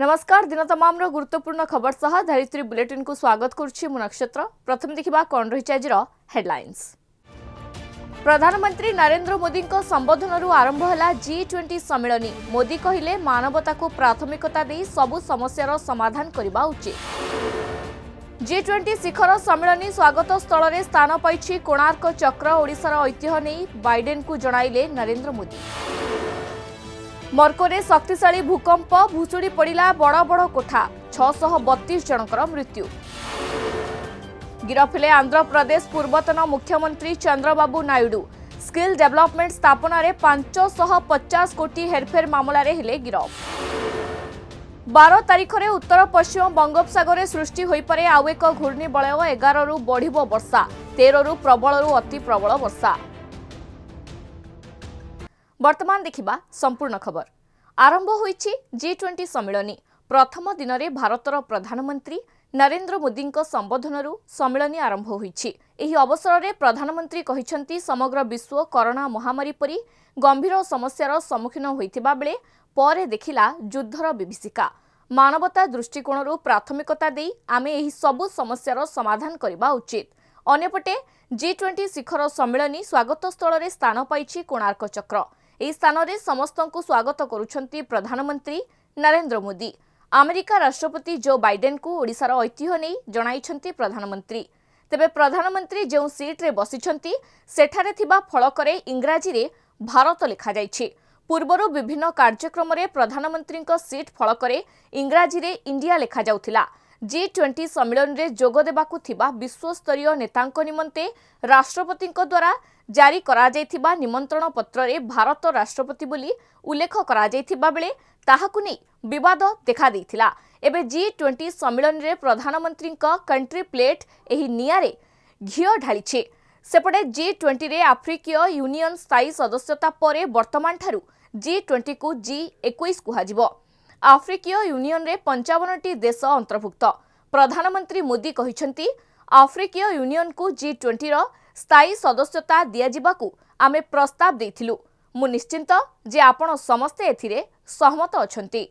नमस्कार दिन तमाम गुरुत्वपूर्ण खबर सह धरित्री बुलेटिन को स्वागत करक्षत्र प्रथम देखा कण रही आज हेडलैंस प्रधानमंत्री नरेंद्र मोदी संबोधन आरंभ है जि ट्वेंटी सम्मिन मोदी कहिले मानवता को प्राथमिकता दे सबु समस्या समाधान करवा उचित जि ट्वेंटी शिखर सम्मिन स्वागत स्थल में स्थान पाई कोणार्क चक्र ओतिह्य नहीं बैडेन को जणाइले नरेन्द्र मोदी ମର୍କୋରେ ଶକ୍ତିଶାଳୀ ଭୂକମ୍ପ ଭୁଶୁଡ଼ି ପଡ଼ିଲା ବଡ଼ ବଡ଼ କୋଠା ଛଅଶହ ବତିଶ ଜଣଙ୍କର ମୃତ୍ୟୁ ଗିରଫ ହେଲେ ଆନ୍ଧ୍ରପ୍ରଦେଶ ପୂର୍ବତନ ମୁଖ୍ୟମନ୍ତ୍ରୀ ଚନ୍ଦ୍ରବାବୁ ନାଇଡୁ ସ୍କିଲ୍ ଡେଭଲପମେଣ୍ଟ ସ୍ଥାପନାରେ ପାଞ୍ଚଶହ ପଚାଶ କୋଟି ହେରଫେର ମାମଲାରେ ହେଲେ ଗିରଫ ବାର ତାରିଖରେ ଉତ୍ତର ପଶ୍ଚିମ ବଙ୍ଗୋପସାଗରରେ ସୃଷ୍ଟି ହୋଇପାରେ ଆଉ ଏକ ଘୂର୍ଣ୍ଣିବଳୟ ଏଗାରରୁ ବଢ଼ିବ ବର୍ଷା ତେରରୁ ପ୍ରବଳରୁ ଅତି ପ୍ରବଳ ବର୍ଷା ବର୍ତ୍ତମାନ ଦେଖିବା ସମ୍ପୂର୍ଣ୍ଣ ଖବର ଆରମ୍ଭ ହୋଇଛି ଜି ଟ୍ୱେଣ୍ଟି ସମ୍ମିଳନୀ ପ୍ରଥମ ଦିନରେ ଭାରତର ପ୍ରଧାନମନ୍ତ୍ରୀ ନରେନ୍ଦ୍ର ମୋଦିଙ୍କ ସମ୍ବୋଧନରୁ ସମ୍ମିଳନୀ ଆରମ୍ଭ ହୋଇଛି ଏହି ଅବସରରେ ପ୍ରଧାନମନ୍ତ୍ରୀ କହିଛନ୍ତି ସମଗ୍ର ବିଶ୍ୱ କରୋନା ମହାମାରୀ ପରି ଗମ୍ଭୀର ସମସ୍ୟାର ସମ୍ମୁଖୀନ ହୋଇଥିବା ବେଳେ ପରେ ଦେଖିଲା ଯୁଦ୍ଧର ବିଭୀଷିକା ମାନବତା ଦୃଷ୍ଟିକୋଣରୁ ପ୍ରାଥମିକତା ଦେଇ ଆମେ ଏହି ସବୁ ସମସ୍ୟାର ସମାଧାନ କରିବା ଉଚିତ ଅନ୍ୟପଟେ ଜି ଟ୍ୱେଣ୍ଟି ଶିଖର ସମ୍ମିଳନୀ ସ୍ୱାଗତ ସ୍ଥଳରେ ସ୍ଥାନ ପାଇଛି କୋଣାର୍କ ଚକ୍ର ଏହି ସ୍ଥାନରେ ସମସ୍ତଙ୍କୁ ସ୍ୱାଗତ କରୁଛନ୍ତି ପ୍ରଧାନମନ୍ତ୍ରୀ ନରେନ୍ଦ୍ର ମୋଦି ଆମେରିକା ରାଷ୍ଟ୍ରପତି ଜୋ ବାଇଡେନ୍ଙ୍କୁ ଓଡ଼ିଶାର ଐତିହ୍ୟ ନେଇ ଜଣାଇଛନ୍ତି ପ୍ରଧାନମନ୍ତ୍ରୀ ତେବେ ପ୍ରଧାନମନ୍ତ୍ରୀ ଯେଉଁ ସିଟ୍ରେ ବସିଛନ୍ତି ସେଠାରେ ଥିବା ଫଳକରେ ଇଂରାଜୀରେ ଭାରତ ଲେଖାଯାଇଛି ପୂର୍ବରୁ ବିଭିନ୍ନ କାର୍ଯ୍ୟକ୍ରମରେ ପ୍ରଧାନମନ୍ତ୍ରୀଙ୍କ ସିଟ୍ ଫଳକରେ ଇଂରାଜୀରେ ଇଣ୍ଡିଆ ଲେଖାଯାଉଥିଲା ଜି ଟ୍ୱେଣ୍ଟି ସମ୍ମିଳନୀରେ ଯୋଗ ଦେବାକୁ ଥିବା ବିଶ୍ୱସ୍ତରୀୟ ନେତାଙ୍କ ନିମନ୍ତେ ରାଷ୍ଟ୍ରପତିଙ୍କ ଦ୍ୱାରା ଜାରି କରାଯାଇଥିବା ନିମନ୍ତ୍ରଣ ପତ୍ରରେ ଭାରତ ରାଷ୍ଟ୍ରପତି ବୋଲି ଉଲ୍ଲେଖ କରାଯାଇଥିବା ବେଳେ ତାହାକୁ ନେଇ ବିବାଦ ଦେଖାଦେଇଥିଲା ଏବେ ଜି ଟ୍ୱେଣ୍ଟି ସମ୍ମିଳନୀରେ ପ୍ରଧାନମନ୍ତ୍ରୀଙ୍କ କଣ୍ଟ୍ରି ପ୍ଲେଟ୍ ଏହି ନିଆଁରେ ଘିଅ ଢାଳିଛି ସେପଟେ ଜି ଟ୍ୱେଣ୍ଟିରେ ଆଫ୍ରିକୀୟ ୟୁନିୟନ୍ ସ୍ଥାୟୀ ସଦସ୍ୟତା ପରେ ବର୍ତ୍ତମାନଠାରୁ ଜି ଟ୍ୱେଣ୍ଟିକୁ ଜି ଏକୋଇଶ କୁହାଯିବ ଆଫ୍ରିକୀୟ ୟୁନିୟନରେ ପଞ୍ଚାବନଟି ଦେଶ ଅନ୍ତର୍ଭୁକ୍ତ ପ୍ରଧାନମନ୍ତ୍ରୀ ମୋଦି କହିଛନ୍ତି ଆଫ୍ରିକୀୟ ୟୁନିୟନକୁ ଜି ଟ୍ୱେଣ୍ଟିର ସ୍ଥାୟୀ ସଦସ୍ୟତା ଦିଆଯିବାକୁ ଆମେ ପ୍ରସ୍ତାବ ଦେଇଥିଲୁ ମୁଁ ନିଶ୍ଚିନ୍ତ ଯେ ଆପଣ ସମସ୍ତେ ଏଥିରେ ସହମତ ଅଛନ୍ତି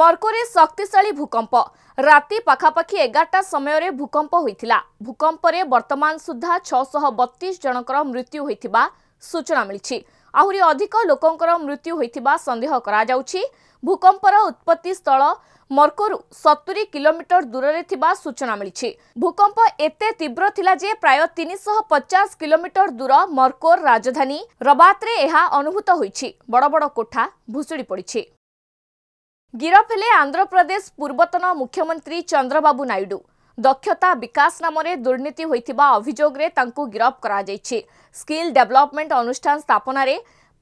ମର୍କୋରେ ଶକ୍ତିଶାଳୀ ଭୂକମ୍ପ ରାତି ପାଖାପାଖି ଏଗାରଟା ସମୟରେ ଭୂକମ୍ପ ହୋଇଥିଲା ଭୂକମ୍ପରେ ବର୍ତ୍ତମାନ ସୁଦ୍ଧା ଛଅଶହ ବତିଶ ଜଣଙ୍କର ମୃତ୍ୟୁ ହୋଇଥିବା ସୂଚନା ମିଳିଛି ଆହୁରି ଅଧିକ ଲୋକଙ୍କର ମୃତ୍ୟୁ ହୋଇଥିବା ସନ୍ଦେହ କରାଯାଉଛି ଭୂକମ୍ପର ଉତ୍ପତ୍ତି ସ୍ଥଳ ମର୍କୋରୁ ସତୁରୀ କିଲୋମିଟର ଦୂରରେ ଥିବା ସୂଚନା ମିଳିଛି ଭୂକମ୍ପ ଏତେ ତୀବ୍ର ଥିଲା ଯେ ପ୍ରାୟ ତିନିଶହ ପଚାଶ କିଲୋମିଟର ଦୂର ମର୍କୋର ରାଜଧାନୀ ରବାତରେ ଏହା ଅନୁଭୂତ ହୋଇଛି ବଡ଼ ବଡ଼ କୋଠା ଭୁଷୁଡ଼ି ପଡ଼ିଛି ଗିରଫ ହେଲେ ଆନ୍ଧ୍ରପ୍ରଦେଶ ପୂର୍ବତନ ମୁଖ୍ୟମନ୍ତ୍ରୀ ଚନ୍ଦ୍ରବାବୁ ନାଇଡୁ ଦକ୍ଷତା ବିକାଶ ନାମରେ ଦୁର୍ନୀତି ହୋଇଥିବା ଅଭିଯୋଗରେ ତାଙ୍କୁ ଗିରଫ କରାଯାଇଛି ସ୍କିଲ୍ ଡେଭଲପମେଣ୍ଟ ଅନୁଷ୍ଠାନ ସ୍ଥାପନାରେ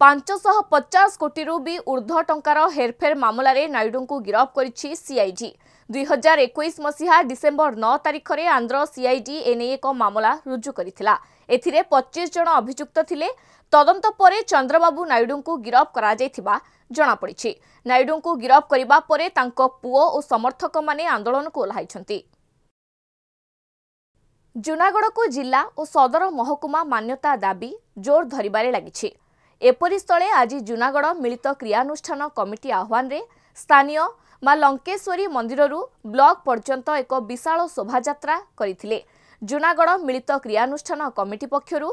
ପାଞ୍ଚଶହ ପଚାଶ କୋଟିରୁ ବି ଉର୍ଦ୍ଧ୍ୱ ଟଙ୍କାର ହେରଫେର ମାମଲାରେ ନାଇଡୁଙ୍କୁ ଗିରଫ କରିଛି ସିଆଇଜି ଦୁଇହଜାର ଏକୋଇଶ ମସିହା ଡିସେମ୍ବର ନଅ ତାରିଖରେ ଆନ୍ଧ୍ର ସିଆଇଡି ଏନେଇ ଏକ ମାମଲା ରୁଜୁ କରିଥିଲା ଏଥିରେ ପଚିଶ ଜଣ ଅଭିଯୁକ୍ତ ଥିଲେ ତଦନ୍ତ ପରେ ଚନ୍ଦ୍ରବାବୁ ନାଇଡୁଙ୍କୁ ଗିରଫ କରାଯାଇଥିବା ଜଣାପଡ଼ିଛି ନାଇଡୁଙ୍କୁ ଗିରଫ କରିବା ପରେ ତାଙ୍କ ପୁଅ ଓ ସମର୍ଥକମାନେ ଆନ୍ଦୋଳନକୁ ଓହ୍ଲାଇଛନ୍ତି ଜୁନାଗଡ଼କୁ ଜିଲ୍ଲା ଓ ସଦର ମହକୁମା ମାନ୍ୟତା ଦାବି ଜୋର ଧରିବାରେ ଲାଗିଛି ଏପରିସ୍ଥଳେ ଆଜି ଜୁନାଗଡ଼ ମିଳିତ କ୍ରିୟାନୁଷ୍ଠାନ କମିଟି ଆହ୍ୱାନରେ ସ୍ଥାନୀୟ ମା ଲଙ୍କେଶ୍ୱରୀ ମନ୍ଦିରରୁ ବ୍ଲକ ପର୍ଯ୍ୟନ୍ତ ଏକ ବିଶାଳ ଶୋଭାଯାତ୍ରା କରିଥିଲେ ଜୁନାଗଡ଼ ମିଳିତ କ୍ରିୟାନୁଷ୍ଠାନ କମିଟି ପକ୍ଷରୁ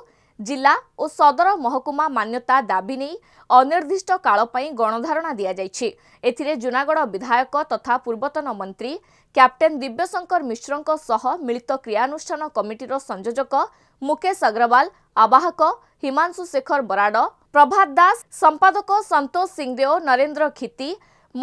ଜିଲ୍ଲା ଓ ସଦର ମହକୁମା ମାନ୍ୟତା ଦାବି ନେଇ ଅନିର୍ଦ୍ଦିଷ୍ଟ କାଳ ପାଇଁ ଗଣଧାରଣା ଦିଆଯାଇଛି ଏଥିରେ ଜୁନାଗଡ଼ ବିଧାୟକ ତଥା ପୂର୍ବତନ ମନ୍ତ୍ରୀ କ୍ୟାପ୍ଟେନ୍ ଦିବ୍ୟଶଙ୍କର ମିଶ୍ରଙ୍କ ସହ ମିଳିତ କ୍ରିୟାନୁଷ୍ଠାନ କମିଟିର ସଂଯୋଜକ ମୁକେଶ ଅଗ୍ରୱାଲ ଆବାହକ ହିମାଂଶୁ ଶେଖର ବରାଡ଼ ପ୍ରଭାତ ଦାସ ସମ୍ପାଦକ ସନ୍ତୋଷ ସିଂଦେଓ ନରେନ୍ଦ୍ର ଖିତି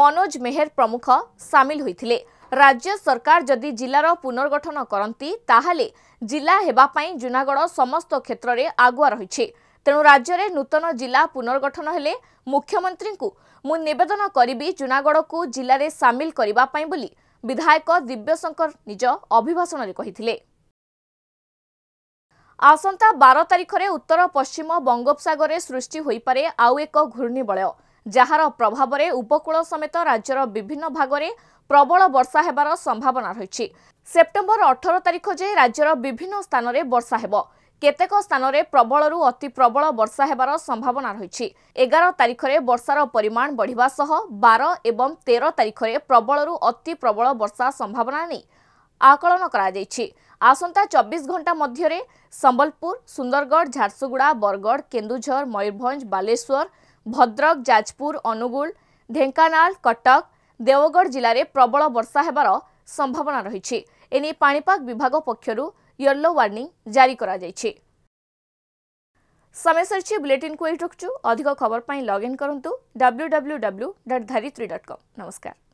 ମନୋଜ ମେହେର ପ୍ରମୁଖ ସାମିଲ ହୋଇଥିଲେ ରାଜ୍ୟ ସରକାର ଯଦି ଜିଲ୍ଲାର ପୁନର୍ଗଠନ କରନ୍ତି ତାହେଲେ ଜିଲ୍ଲା ହେବା ପାଇଁ ଜୁନାଗଡ଼ ସମସ୍ତ କ୍ଷେତ୍ରରେ ଆଗୁଆ ରହିଛି ତେଣୁ ରାଜ୍ୟରେ ନୂତନ ଜିଲ୍ଲା ପୁନର୍ଗଠନ ହେଲେ ମୁଖ୍ୟମନ୍ତ୍ରୀଙ୍କୁ ମୁଁ ନିବେଦନ କରିବି ଜୁନାଗଡ଼କୁ ଜିଲ୍ଲାରେ ସାମିଲ କରିବା ପାଇଁ ବୋଲି ବିଧାୟକ ଦିବ୍ୟଶଙ୍କର ନିଜ ଅଭିଭାଷଣରେ କହିଥିଲେ ଆସନ୍ତା ବାର ତାରିଖରେ ଉତ୍ତର ପଶ୍ଚିମ ବଙ୍ଗୋପସାଗରରେ ସୃଷ୍ଟି ହୋଇପାରେ ଆଉ ଏକ ଘୂର୍ଣ୍ଣିବଳୟ ଯାହାର ପ୍ରଭାବରେ ଉପକୂଳ ସମେତ ରାଜ୍ୟର ବିଭିନ୍ନ ଭାଗରେ ପ୍ରବଳ ବର୍ଷା ହେବାର ସମ୍ଭାବନା ରହିଛି ସେପ୍ଟେମ୍ବର ଅଠର ତାରିଖ ଯାଏଁ ରାଜ୍ୟର ବିଭିନ୍ନ ସ୍ଥାନରେ ବର୍ଷା ହେବ କେତେକ ସ୍ଥାନରେ ପ୍ରବଳରୁ ଅତି ପ୍ରବଳ ବର୍ଷା ହେବାର ସମ୍ଭାବନା ରହିଛି ଏଗାର ତାରିଖରେ ବର୍ଷାର ପରିମାଣ ବଢ଼ିବା ସହ ବାର ଏବଂ ତେର ତାରିଖରେ ପ୍ରବଳରୁ ଅତି ପ୍ରବଳ ବର୍ଷା ସମ୍ଭାବନା ନେଇ ଆକଳନ କରାଯାଇଛି ଆସନ୍ତା ଚବିଶ ଘଣ୍ଟା ମଧ୍ୟରେ ସମ୍ବଲପୁର ସୁନ୍ଦରଗଡ଼ ଝାରସୁଗୁଡ଼ା ବରଗଡ଼ କେନ୍ଦୁଝର ମୟୂରଭଞ୍ଜ ବାଲେଶ୍ୱର ଭଦ୍ରକ ଯାଜପୁର ଅନୁଗୁଳ ଢେଙ୍କାନାଳ କଟକ ଦେଓଗଡ଼ ଜିଲ୍ଲାରେ ପ୍ରବଳ ବର୍ଷା ହେବାର ସମ୍ଭାବନା ରହିଛି ଏନେଇ ପାଣିପାଗ ବିଭାଗ ପକ୍ଷରୁ ୟେଲୋ ୱାର୍ଣ୍ଣିଂ ଜାରି କରାଯାଇଛି ସମୟ ସରିଛି ବୁଲେଟିନ୍କୁ ଏଇଠି ରଖୁଛୁ ଅଧିକ ଖବର ପାଇଁ ଲଗ୍ଇନ୍ କରନ୍ତୁ W W W dot Dharitri dot com ନମସ୍କାର